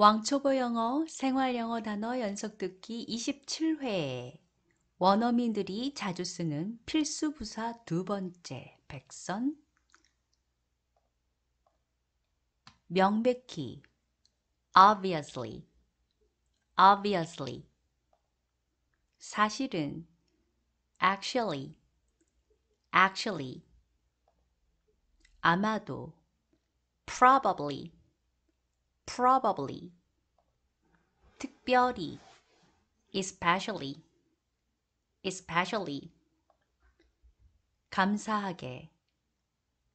왕초보 영어 생활 영어 단어 연속 듣기 27회 원어민들이 자주 쓰는 필수 부사 두 번째 백선 명백히 obviously obviously 사실은 actually actually 아마도 probably probably, 특별히, especially, especially, 감사하게,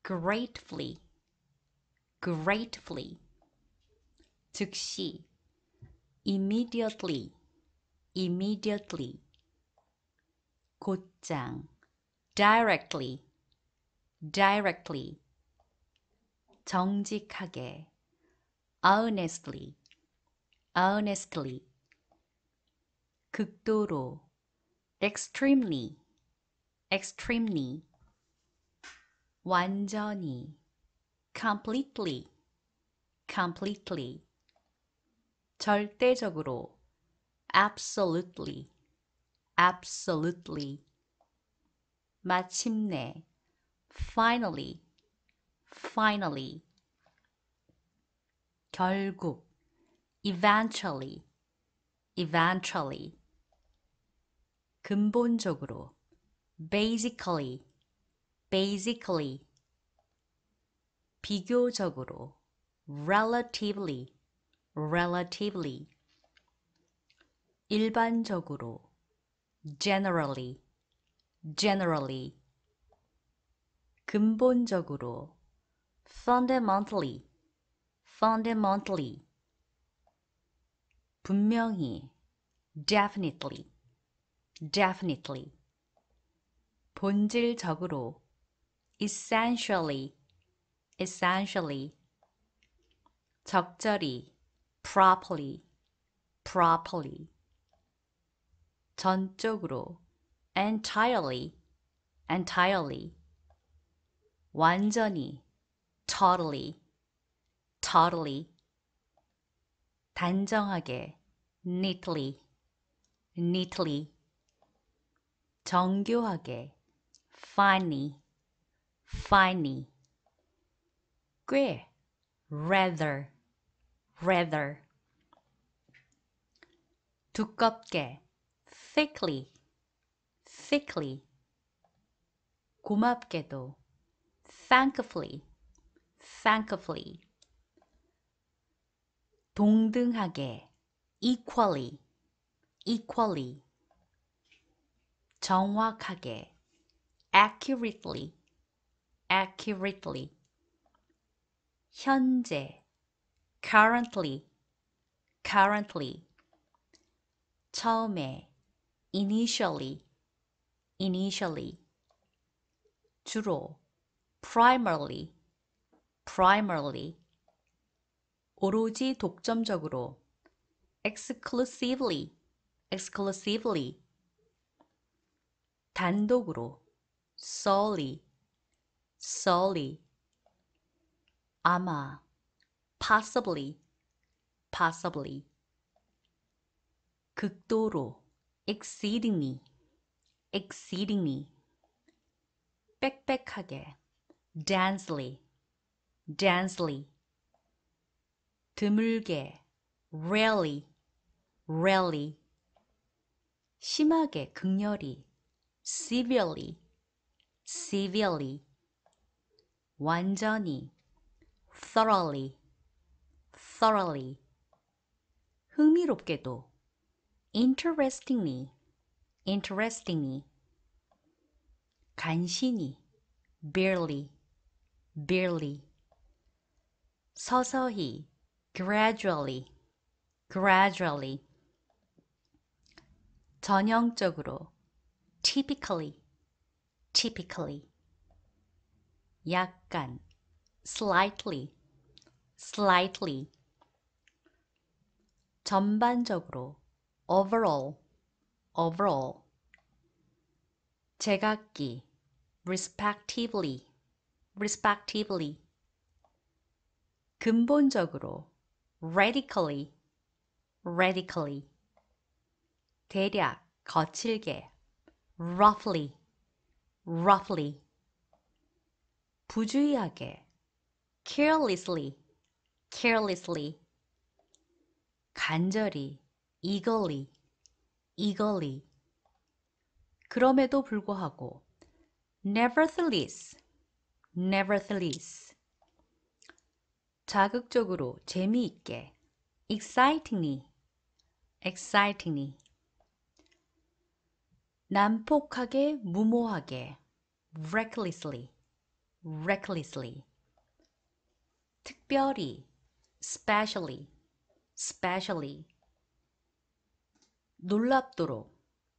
gratefully, gratefully, 즉시, immediately, immediately, 곧장, directly, directly, 정직하게, honestly, honestly, 극도로, extremely, extremely, 완전히, completely, completely, 절대적으로, absolutely, absolutely, 마침내, finally, finally, 결국 eventually eventually 근본적으로 basically basically 비교적으로 relatively relatively 일반적으로 generally generally 근본적으로 fundamentally fundamentally 분명히 definitely definitely 본질적으로 essentially essentially 적절히 properly properly 전적으로 entirely entirely 완전히 totally haughtily 단정하게 neatly neatly 정교하게 finely finely 꽤 rather rather 두껍게 thickly thickly 고맙게도 thankfully thankfully 동등하게 equally equally 정확하게 accurately accurately 현재 currently currently 처음에 initially initially 주로 primarily primarily 오로지 독점적으로 exclusively, exclusively 단독으로 solely, solely 아마 possibly, possibly 극도로 exceedingly, exceedingly 빽빽하게 densely, densely 드물게 rarely, rarely 심하게 극렬히 severely, severely 완전히 thoroughly, thoroughly 흥미롭게도 interestingly, interestingly 간신히 barely, barely 서서히 gradually, gradually. 전형적으로, typically, typically. 약간, slightly, slightly. 전반적으로, overall, overall. 제각기, respectively, respectively. 근본적으로, radically, radically. 대략, 거칠게. roughly, roughly. 부주의하게. carelessly, carelessly. 간절히, eagerly, eagerly. 그럼에도 불구하고, nevertheless, nevertheless. 자극적으로 재미있게 excitingly excitingly 난폭하게 무모하게 recklessly recklessly 특별히 specially specially 놀랍도록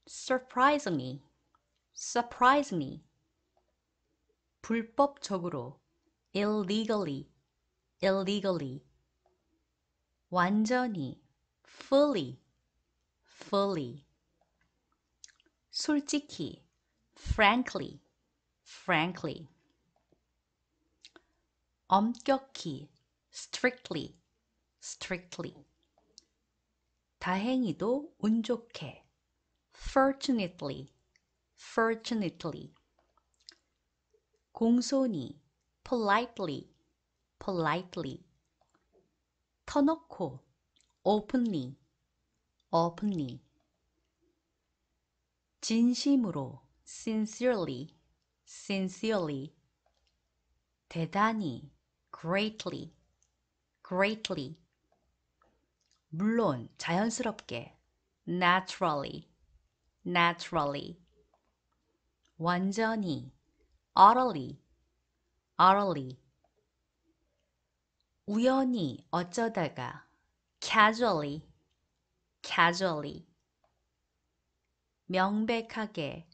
surprisingly surprisingly 불법적으로 illegally illegally 완전히 fully fully 솔직히 frankly frankly 엄격히 strictly strictly 다행히도 운 좋게 fortunately fortunately 공손히 politely politely 터놓고 openly openly 진심으로 sincerely sincerely 대단히 greatly greatly 물론 자연스럽게 naturally naturally 완전히 utterly utterly 우연히 어쩌다가 casually casually 명백하게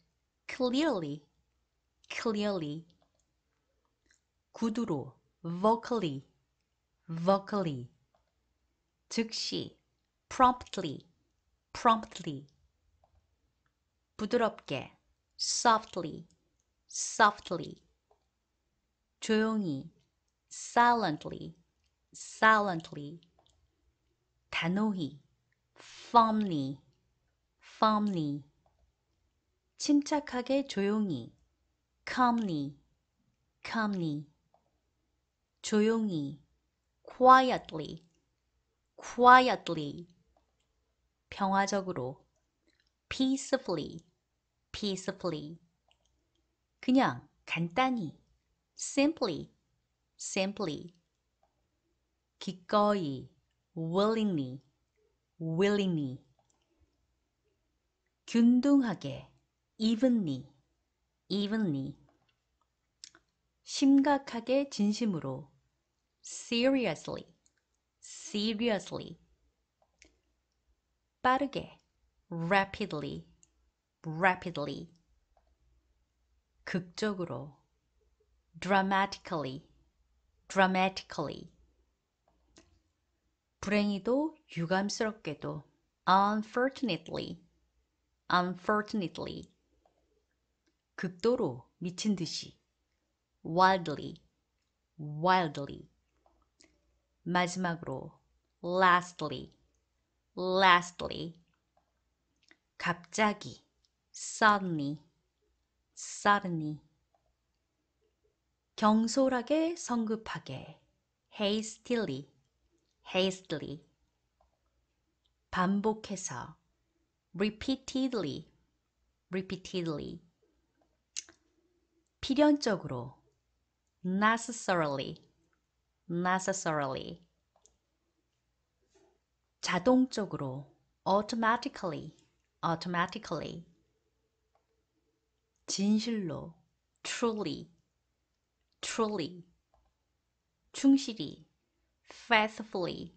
clearly clearly 구두로 vocally vocally 즉시 promptly promptly 부드럽게 softly softly 조용히 silently silently, 단호히, firmly, firmly, 침착하게 조용히, calmly, calmly, 조용히, quietly, quietly, 평화적으로, peacefully, peacefully, 그냥, 간단히, simply, simply, 기꺼이 willingly willingly 균등하게 evenly evenly 심각하게 진심으로 seriously seriously 빠르게 rapidly rapidly 극적으로 dramatically dramatically 불행히도 유감스럽게도 unfortunately, unfortunately 극도로 미친 듯이 wildly, wildly 마지막으로 lastly, lastly 갑자기 suddenly, suddenly 경솔하게 성급하게 hastily hastily 반복해서 repeatedly repeatedly 필연적으로 necessarily necessarily 자동적으로 automatically automatically 진실로 truly truly 충실히 faithfully,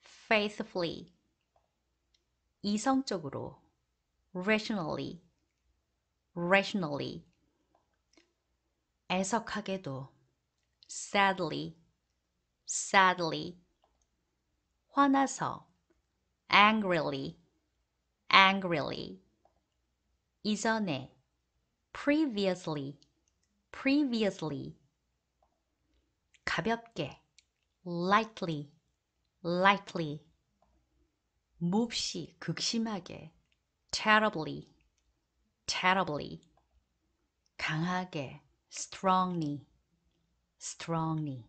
faithfully. 이성적으로, rationally, rationally. 애석하게도, sadly, sadly. 화나서, angrily, angrily. 이전에, previously, previously. 가볍게, lightly, lightly. 몹시 극심하게 terribly, terribly. 강하게 strongly, strongly.